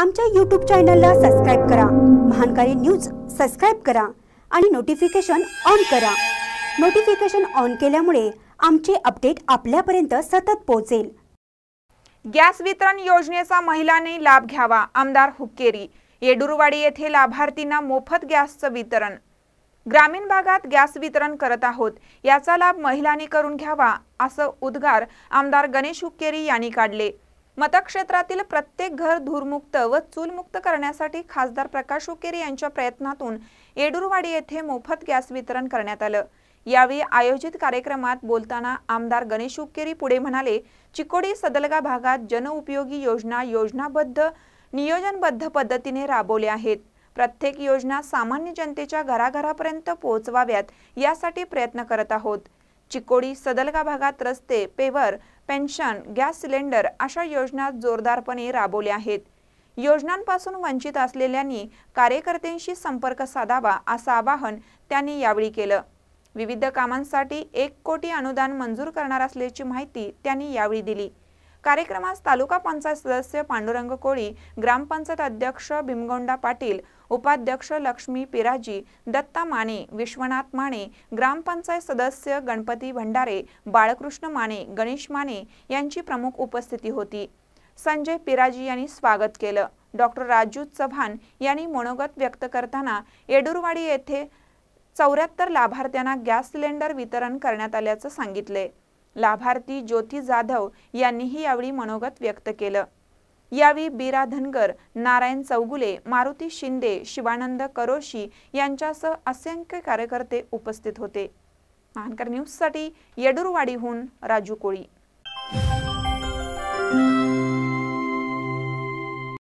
आमच्या यूट्यूब चॅनलला सबस्क्राईब करा महानकारी न्यूज सबस्क्राईब करा आणि नोटिफिकेशन ऑन करा नोटिफिकेशन ऑन केल्यामुळे आमचे अपडेट आपल्यापर्यंत सतत पोहोचेल गॅस वितरण योजनेचा महिलांनी लाभ घ्यावा आमदार हुक्केरी येडुरवाडी येथे लाभार्थींना मोफत गॅसचं वितरण ग्रामीण भागात गॅस वितरण करत आहोत याचा लाभ महिलांनी करून घ्यावा असं उद्गार आमदार गणेश हुक्केरी यांनी काढले मतक्षेत्रातील प्रत्येक घर धूरमुक्त व चूलमुक्त करण्यासाठी खासदार प्रकाश उकेर यांच्या प्रयत्नातून येडुरवाडी येथे मोफत गॅस वितरण करण्यात आलं यावेळी आयोजित कार्यक्रमात बोलताना आमदार गणेश उकेरी पुढे म्हणाले चिकोडी सदलगा भागात जनउपयोगी योजना योजनाबद्ध नियोजनबद्ध पद्धतीने राबवल्या आहेत प्रत्येक योजना सामान्य जनतेच्या घराघरापर्यंत पोहोचवाव्यात यासाठी प्रयत्न करत आहोत चिकोडी सदलगा भागात रस्ते पेवर पेन्शन गॅस सिलेंडर अशा योजना जोरदारपणे राबवल्या आहेत योजनांपासून वंचित असलेल्यांनी कार्यकर्त्यांशी संपर्क साधावा असं आवाहन त्यांनी यावेळी केलं विविध कामांसाठी एक कोटी अनुदान मंजूर करणार असल्याची माहिती त्यांनी यावेळी दिली कार्यक्रमास तालुका पंचायत सदस्य पांडुरंग कोळी ग्रामपंचायत अध्यक्ष भीमगोंडा पाटील उपाध्यक्ष लक्ष्मी पिराजी दत्ता माने विश्वनाथ माने ग्रामपंचायत सदस्य गणपती भंडारे बाळकृष्ण माने गणेश माने यांची प्रमुख उपस्थिती होती संजय पिराजी यांनी स्वागत केलं डॉक्टर राजू चव्हाण यांनी मनोगत व्यक्त करताना येडुरवाडी येथे चौऱ्याहत्तर लाभार्थ्यांना गॅस सिलेंडर वितरण करण्यात आल्याचं सांगितले लाभार्थी ज्योती जाधव यांनीही यावेळी मनोगत व्यक्त केलं यावेळी बीरा धनगर नारायण चौगुले मारुती शिंदे शिवानंद करोशी यांच्यासह असंख्य कार्यकर्ते उपस्थित होते महानकर न्यूजसाठी येडुरवाडीहून राजू कोळी